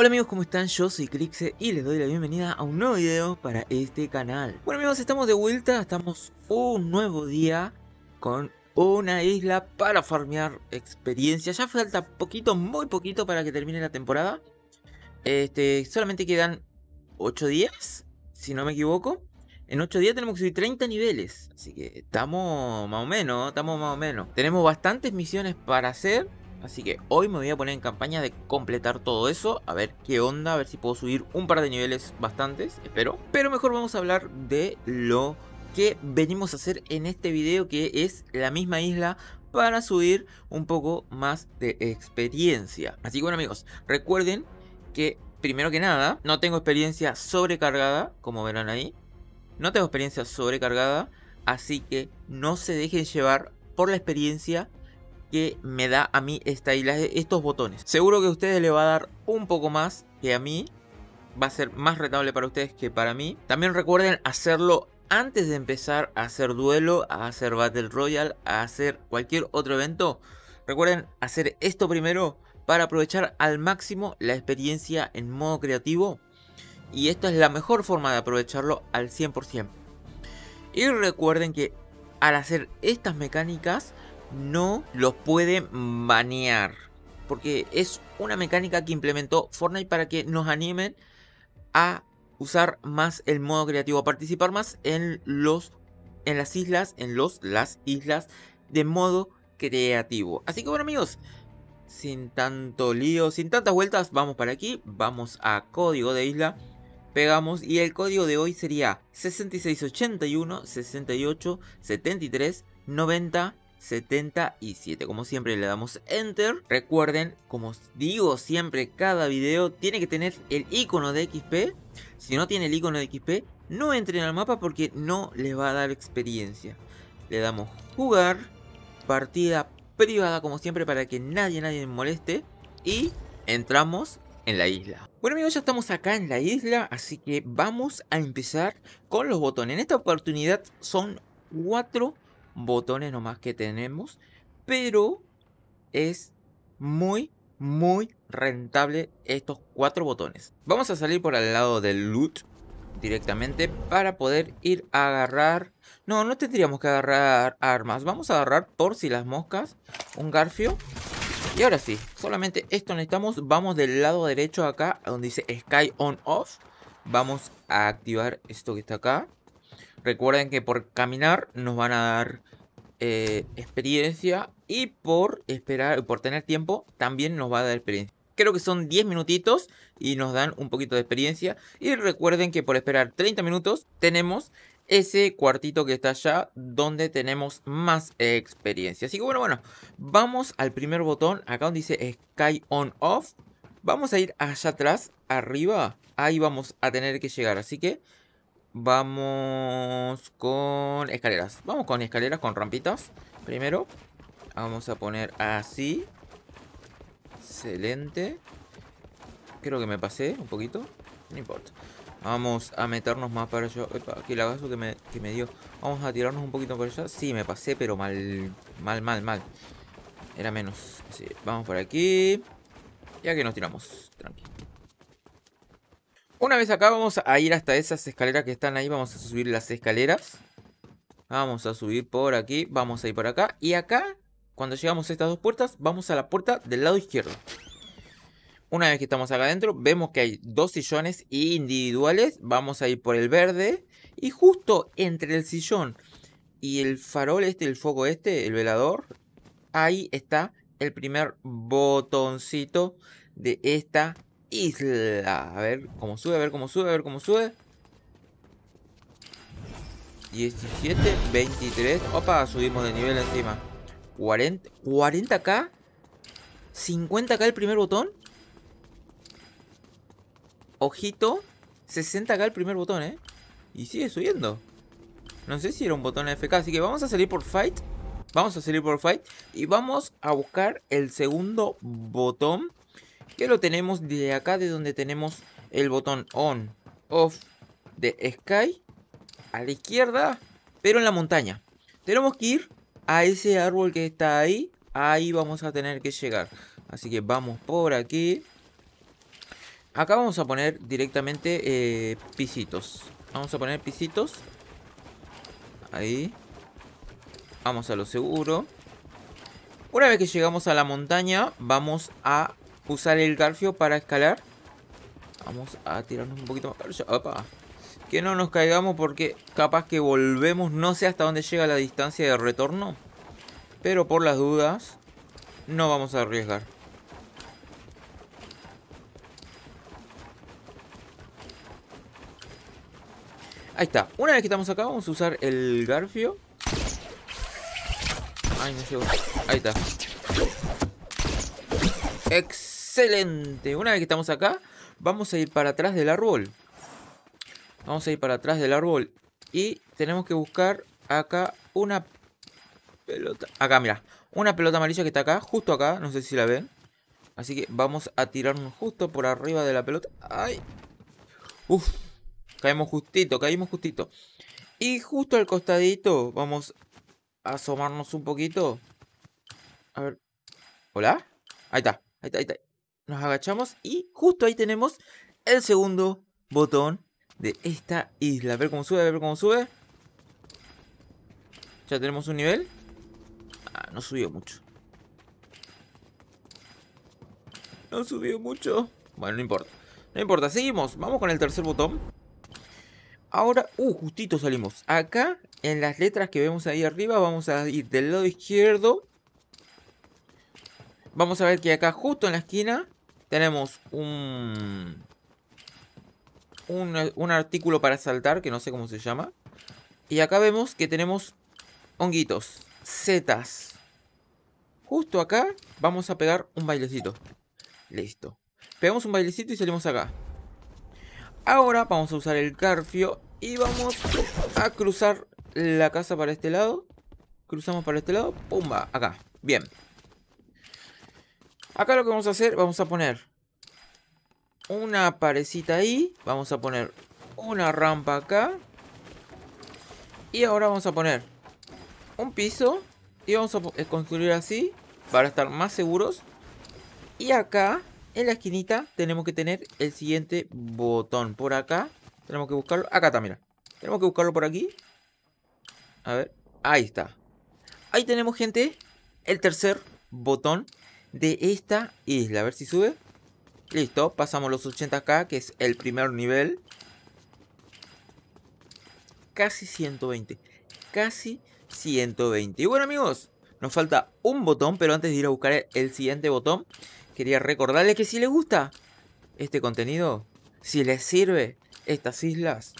Hola amigos, ¿cómo están? Yo soy Crixe y les doy la bienvenida a un nuevo video para este canal. Bueno amigos, estamos de vuelta, estamos un nuevo día con una isla para farmear experiencia. Ya falta poquito, muy poquito para que termine la temporada. Este, solamente quedan 8 días, si no me equivoco. En 8 días tenemos que subir 30 niveles, así que estamos más o menos, estamos más o menos. Tenemos bastantes misiones para hacer Así que hoy me voy a poner en campaña de completar todo eso. A ver qué onda, a ver si puedo subir un par de niveles bastantes, espero. Pero mejor vamos a hablar de lo que venimos a hacer en este video, que es la misma isla para subir un poco más de experiencia. Así que bueno amigos, recuerden que primero que nada, no tengo experiencia sobrecargada, como verán ahí. No tengo experiencia sobrecargada, así que no se dejen llevar por la experiencia que me da a mí esta isla, estos botones. Seguro que a ustedes le va a dar un poco más que a mí. Va a ser más rentable para ustedes que para mí. También recuerden hacerlo antes de empezar a hacer duelo, a hacer Battle Royale, a hacer cualquier otro evento. Recuerden hacer esto primero para aprovechar al máximo la experiencia en modo creativo. Y esta es la mejor forma de aprovecharlo al 100%. Y recuerden que al hacer estas mecánicas no los puede banear. Porque es una mecánica que implementó Fortnite para que nos animen a usar más el modo creativo, a participar más en los en las islas, en los las islas de modo creativo. Así que bueno, amigos, sin tanto lío, sin tantas vueltas, vamos para aquí, vamos a código de isla, pegamos y el código de hoy sería 6681 68 73 90 77. Como siempre le damos enter. Recuerden, como digo siempre, cada video tiene que tener el icono de XP. Si no tiene el icono de XP, no entren al mapa porque no les va a dar experiencia. Le damos jugar, partida privada como siempre para que nadie, nadie me moleste. Y entramos en la isla. Bueno amigos, ya estamos acá en la isla, así que vamos a empezar con los botones. En esta oportunidad son cuatro botones nomás que tenemos, pero es muy, muy rentable estos cuatro botones. Vamos a salir por el lado del loot directamente para poder ir a agarrar... No, no tendríamos que agarrar armas. Vamos a agarrar por si las moscas un garfio. Y ahora sí, solamente esto necesitamos. Vamos del lado derecho acá, donde dice Sky On Off. Vamos a activar esto que está acá. Recuerden que por caminar nos van a dar eh, experiencia y por esperar, por tener tiempo también nos va a dar experiencia. Creo que son 10 minutitos y nos dan un poquito de experiencia. Y recuerden que por esperar 30 minutos tenemos ese cuartito que está allá donde tenemos más experiencia. Así que bueno, bueno, vamos al primer botón, acá donde dice Sky On Off. Vamos a ir allá atrás, arriba, ahí vamos a tener que llegar. Así que Vamos con escaleras. Vamos con escaleras, con rampitas. Primero, vamos a poner así. Excelente. Creo que me pasé un poquito. No importa. Vamos a meternos más para allá. Aquí el que me, dio. Vamos a tirarnos un poquito para allá. Sí, me pasé, pero mal, mal, mal, mal. Era menos. vamos por aquí. Y aquí nos tiramos. Tranquilo. Una vez acá vamos a ir hasta esas escaleras que están ahí. Vamos a subir las escaleras. Vamos a subir por aquí. Vamos a ir por acá. Y acá, cuando llegamos a estas dos puertas, vamos a la puerta del lado izquierdo. Una vez que estamos acá adentro, vemos que hay dos sillones individuales. Vamos a ir por el verde. Y justo entre el sillón y el farol este, el foco este, el velador, ahí está el primer botoncito de esta a ver cómo sube, a ver cómo sube, a ver cómo sube. 17, 23. Opa, subimos de nivel encima. 40, 40k. 50k el primer botón. Ojito. 60k el primer botón, ¿eh? Y sigue subiendo. No sé si era un botón FK. Así que vamos a salir por fight. Vamos a salir por fight. Y vamos a buscar el segundo botón que lo tenemos de acá de donde tenemos el botón on, off de Sky a la izquierda, pero en la montaña. Tenemos que ir a ese árbol que está ahí, ahí vamos a tener que llegar. Así que vamos por aquí. Acá vamos a poner directamente eh, pisitos. Vamos a poner pisitos. Ahí. Vamos a lo seguro. Una vez que llegamos a la montaña, vamos a usar el garfio para escalar. Vamos a tirarnos un poquito más Que no nos caigamos porque capaz que volvemos. No sé hasta dónde llega la distancia de retorno. Pero por las dudas, no vamos a arriesgar. Ahí está. Una vez que estamos acá, vamos a usar el garfio. Ay, no Ahí está. Ex Excelente. Una vez que estamos acá, vamos a ir para atrás del árbol. Vamos a ir para atrás del árbol. Y tenemos que buscar acá una pelota. Acá, mira. Una pelota amarilla que está acá, justo acá. No sé si la ven. Así que vamos a tirarnos justo por arriba de la pelota. ¡Ay! ¡Uf! Caemos justito, caímos justito. Y justo al costadito vamos a asomarnos un poquito. A ver. ¿Hola? Ahí está, ahí está, ahí está nos agachamos y justo ahí tenemos el segundo botón de esta isla. A ver cómo sube, a ver cómo sube. Ya tenemos un nivel. Ah, no subió mucho. No subió mucho. Bueno, no importa. No importa, seguimos. Vamos con el tercer botón. Ahora, uh, justito salimos. Acá, en las letras que vemos ahí arriba, vamos a ir del lado izquierdo. Vamos a ver que acá, justo en la esquina, tenemos un, un, artículo para saltar, que no sé cómo se llama. Y acá vemos que tenemos honguitos, setas. Justo acá vamos a pegar un bailecito. Listo. Pegamos un bailecito y salimos acá. Ahora vamos a usar el carfio y vamos a cruzar la casa para este lado. Cruzamos para este lado. ¡Pumba! Acá. Bien. Acá lo que vamos a hacer, vamos a poner una parecita ahí. Vamos a poner una rampa acá. Y ahora vamos a poner un piso. Y vamos a eh, construir así para estar más seguros. Y acá, en la esquinita, tenemos que tener el siguiente botón. Por acá, tenemos que buscarlo. Acá está, mira. Tenemos que buscarlo por aquí. A ver, ahí está. Ahí tenemos, gente, el tercer botón de esta isla. A ver si sube. Listo, pasamos los 80k, que es el primer nivel. Casi 120. Casi 120. Y bueno amigos, nos falta un botón, pero antes de ir a buscar el siguiente botón, quería recordarles que si les gusta este contenido, si les sirve estas islas,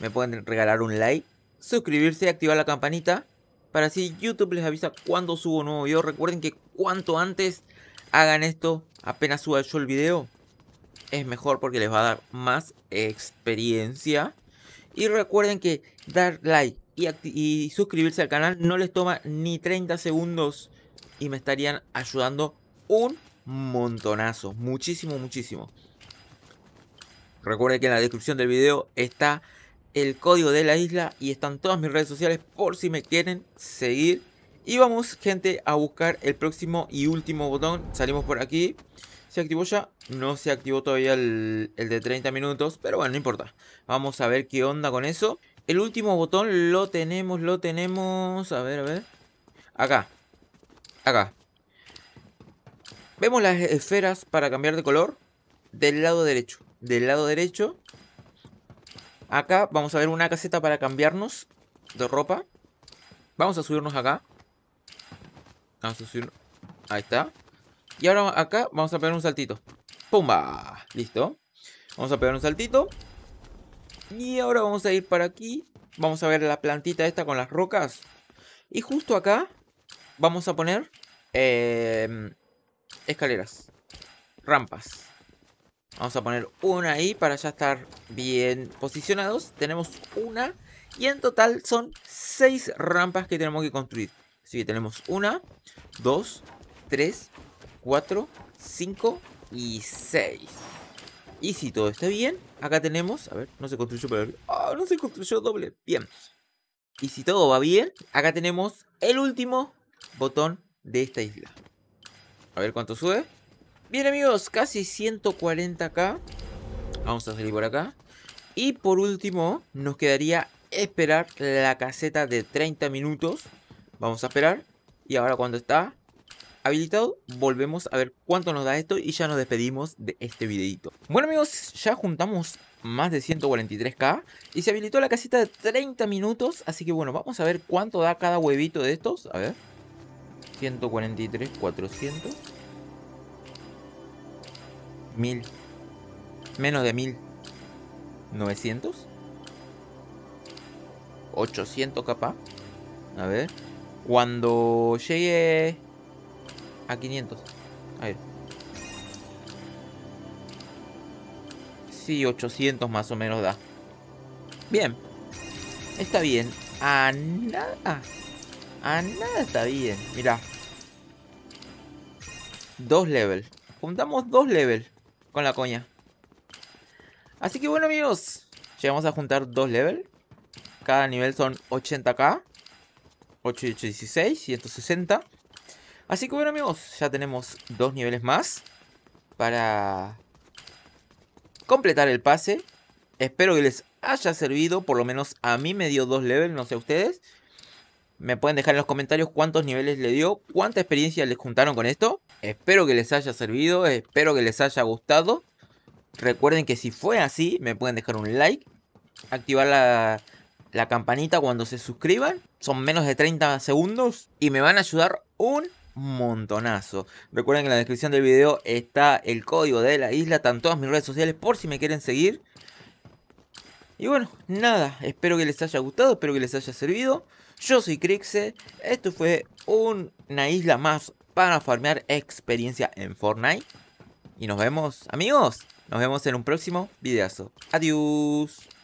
me pueden regalar un like, suscribirse, activar la campanita para así YouTube les avisa cuando subo un nuevo video. Recuerden que cuanto antes hagan esto, apenas suba yo el video, es mejor porque les va a dar más experiencia. Y recuerden que dar like y, y, suscribirse al canal no les toma ni 30 segundos y me estarían ayudando un montonazo, muchísimo, muchísimo. Recuerden que en la descripción del video está el código de la isla y están todas mis redes sociales por si me quieren seguir. Y vamos, gente, a buscar el próximo y último botón. Salimos por aquí. ¿Se activó ya? No se activó todavía el, el de 30 minutos, pero bueno, no importa. Vamos a ver qué onda con eso. El último botón lo tenemos, lo tenemos... A ver, a ver. Acá. Acá. Vemos las esferas para cambiar de color del lado derecho. Del lado derecho Acá vamos a ver una caseta para cambiarnos de ropa. Vamos a subirnos acá. Vamos a subir... Ahí está. Y ahora acá vamos a pegar un saltito. ¡Pumba! Listo. Vamos a pegar un saltito. Y ahora vamos a ir para aquí. Vamos a ver la plantita esta con las rocas. Y justo acá vamos a poner eh, escaleras. Rampas. Vamos a poner una ahí para ya estar bien posicionados. Tenemos una. Y en total son seis rampas que tenemos que construir. Así que tenemos una, dos, tres, cuatro, cinco y seis. Y si todo está bien, acá tenemos... A ver, no se construyó, pero... ¡Ah, no se construyó doble! Bien. Y si todo va bien, acá tenemos el último botón de esta isla. A ver cuánto sube. Bien amigos, casi 140k. Vamos a salir por acá. Y por último, nos quedaría esperar la caseta de 30 minutos. Vamos a esperar. Y ahora cuando está habilitado, volvemos a ver cuánto nos da esto y ya nos despedimos de este videito. Bueno amigos, ya juntamos más de 143k y se habilitó la caseta de 30 minutos. Así que bueno, vamos a ver cuánto da cada huevito de estos. A ver. 143, 400. Mil. Menos de mil. 900. 800 capaz. A ver. Cuando llegue a 500. A ver. Sí, 800 más o menos da. Bien. Está bien. A nada. A nada está bien. Mirá. Dos levels. Juntamos dos levels con la coña. Así que bueno amigos, llegamos a juntar dos levels. Cada nivel son 80k, 8 y 8, 16, 160. Así que bueno amigos, ya tenemos dos niveles más para completar el pase. Espero que les haya servido, por lo menos a mí me dio dos levels, no sé ustedes. Me pueden dejar en los comentarios cuántos niveles le dio, cuánta experiencia les juntaron con esto. Espero que les haya servido, espero que les haya gustado. Recuerden que si fue así, me pueden dejar un like, activar la, campanita cuando se suscriban. Son menos de 30 segundos y me van a ayudar un montonazo. Recuerden que en la descripción del video está el código de la isla, están todas mis redes sociales por si me quieren seguir. Y bueno, nada, espero que les haya gustado, espero que les haya servido. Yo soy Crixe, esto fue una isla más para farmear experiencia en Fortnite. Y nos vemos, amigos. Nos vemos en un próximo videazo. Adiós.